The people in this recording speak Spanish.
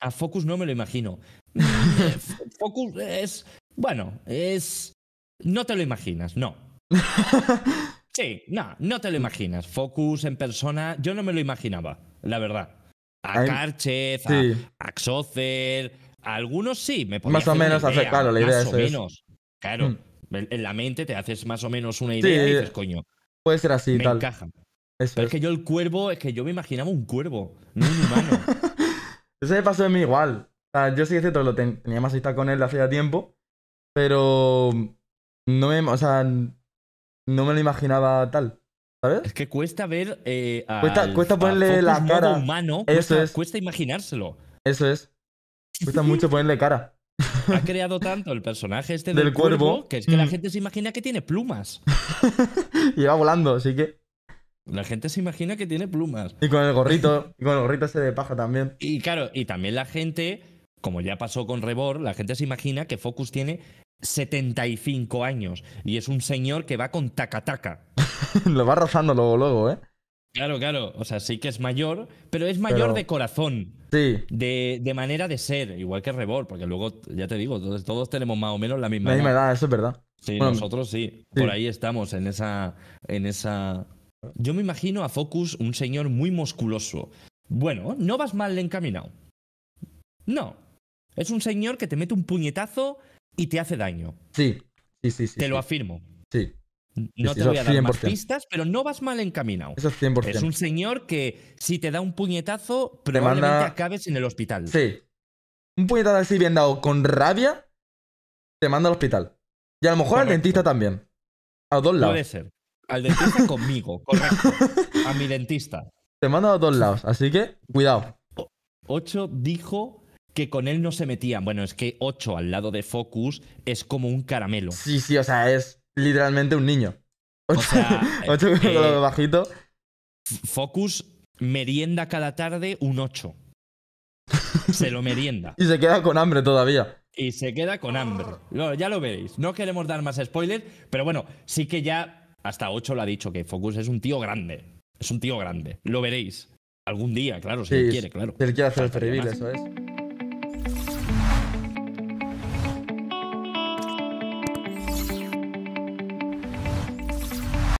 A Focus no me lo imagino. Focus es. Bueno, es. No te lo imaginas, no. Sí, no, no te lo imaginas. Focus en persona, yo no me lo imaginaba, la verdad. A Carchez, a, algunos sí, me Más o menos, claro, la idea es. menos. Claro, hmm. en la mente te haces más o menos una idea y eh, dices, coño. Puede ser así, tal. Encaja. Pero es. que yo el cuervo, es que yo me imaginaba un cuervo, no un humano. Eso me pasó a mí igual. O sea, yo sí que es cierto, lo tenía más amistad con él hace ya tiempo, pero no me, o sea, no me lo imaginaba tal. ¿Sabes? Es que cuesta ver eh, cuesta, ponerle la cara. humano, Eso es. cuesta imaginárselo. Eso es. Cuesta mucho ponerle cara. Ha creado tanto el personaje este del, cuervo, que es que la mm. gente se imagina que tiene plumas. y va volando, así que. La gente se imagina que tiene plumas. Y con el gorrito, y con el gorrito ese de paja también. Y claro, y también la gente, como ya pasó con Rebor, la gente se imagina que Focus tiene 75 años y es un señor que va con taca -taca. lo va rozando luego, luego, ¿eh? Claro, claro. O sea, sí que es mayor, pero es mayor de corazón. Sí. De, manera de ser, igual que Rebor, porque luego, ya te digo, todos, tenemos más o menos la misma, la misma edad. eso es verdad. Sí, nosotros sí, sí, Por ahí estamos, en esa, en esa yo me imagino a Focus un señor muy musculoso. Bueno, no vas mal encaminado. No. Es un señor que te mete un puñetazo y te hace daño. Sí, sí, sí. sí te lo afirmo. Sí. No te voy a dar más pistas, pero no vas mal encaminado. Eso es 100%. Es un señor que si te da un puñetazo, probablemente acabes en el hospital. Sí. Un puñetazo así bien dado con rabia, te manda al hospital. Y a lo mejor al dentista también. A dos lados. Puede ser. Al dentista conmigo, correcto. A mi dentista. Te mando a todos lados, así que cuidado. 8 dijo que con él no se metían. Bueno, es que ocho al lado de Focus es como un caramelo. Sí, sí, o sea, es literalmente un niño. o sea, 8 eh, bajito. Focus merienda cada tarde un 8. Se lo merienda. y se queda con hambre todavía. Y se queda con hambre. ya lo veréis. No queremos dar más spoilers, pero bueno, sí que ya hasta 8 lo ha dicho, que Focus es un tío grande. Es un tío grande. Lo veréis. Algún día, claro, si quiere, claro. Si él quiere hacer el eso es.